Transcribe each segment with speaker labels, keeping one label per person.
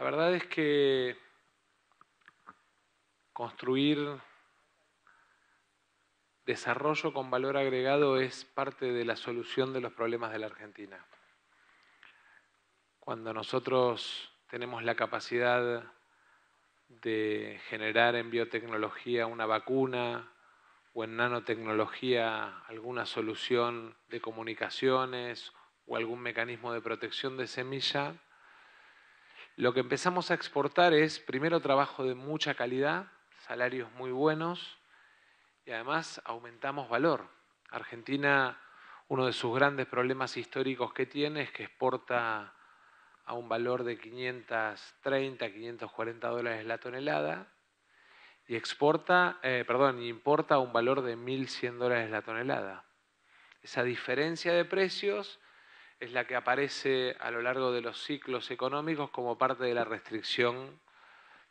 Speaker 1: La verdad es que construir desarrollo con valor agregado es parte de la solución de los problemas de la Argentina. Cuando nosotros tenemos la capacidad de generar en biotecnología una vacuna o en nanotecnología alguna solución de comunicaciones o algún mecanismo de protección de semilla, lo que empezamos a exportar es primero trabajo de mucha calidad, salarios muy buenos y además aumentamos valor. Argentina, uno de sus grandes problemas históricos que tiene es que exporta a un valor de 530, 540 dólares la tonelada y exporta, eh, perdón, importa a un valor de 1.100 dólares la tonelada. Esa diferencia de precios es la que aparece a lo largo de los ciclos económicos como parte de la restricción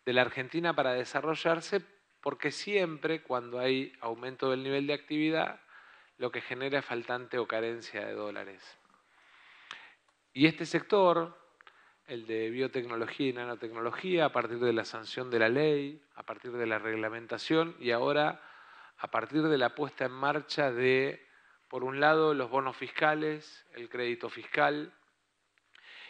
Speaker 1: de la Argentina para desarrollarse, porque siempre cuando hay aumento del nivel de actividad, lo que genera es faltante o carencia de dólares. Y este sector, el de biotecnología y nanotecnología, a partir de la sanción de la ley, a partir de la reglamentación y ahora a partir de la puesta en marcha de por un lado, los bonos fiscales, el crédito fiscal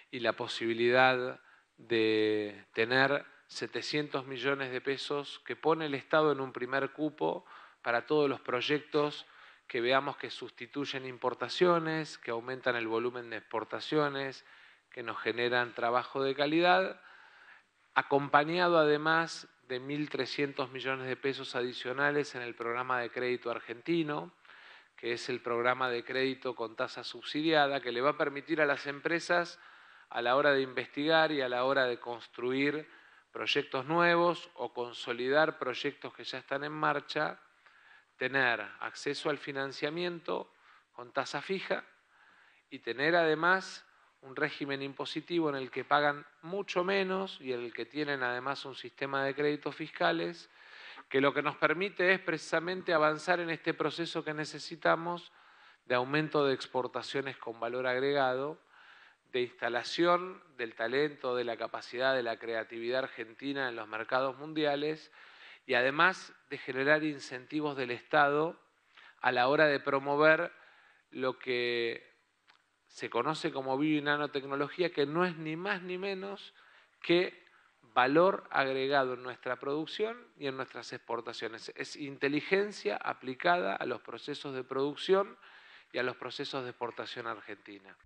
Speaker 1: y la posibilidad de tener 700 millones de pesos que pone el Estado en un primer cupo para todos los proyectos que veamos que sustituyen importaciones, que aumentan el volumen de exportaciones, que nos generan trabajo de calidad, acompañado además de 1.300 millones de pesos adicionales en el programa de crédito argentino, que es el programa de crédito con tasa subsidiada, que le va a permitir a las empresas a la hora de investigar y a la hora de construir proyectos nuevos o consolidar proyectos que ya están en marcha, tener acceso al financiamiento con tasa fija y tener además un régimen impositivo en el que pagan mucho menos y en el que tienen además un sistema de créditos fiscales que lo que nos permite es precisamente avanzar en este proceso que necesitamos de aumento de exportaciones con valor agregado, de instalación del talento, de la capacidad, de la creatividad argentina en los mercados mundiales y además de generar incentivos del Estado a la hora de promover lo que se conoce como bio y nanotecnología, que no es ni más ni menos que valor agregado en nuestra producción y en nuestras exportaciones. Es inteligencia aplicada a los procesos de producción y a los procesos de exportación argentina.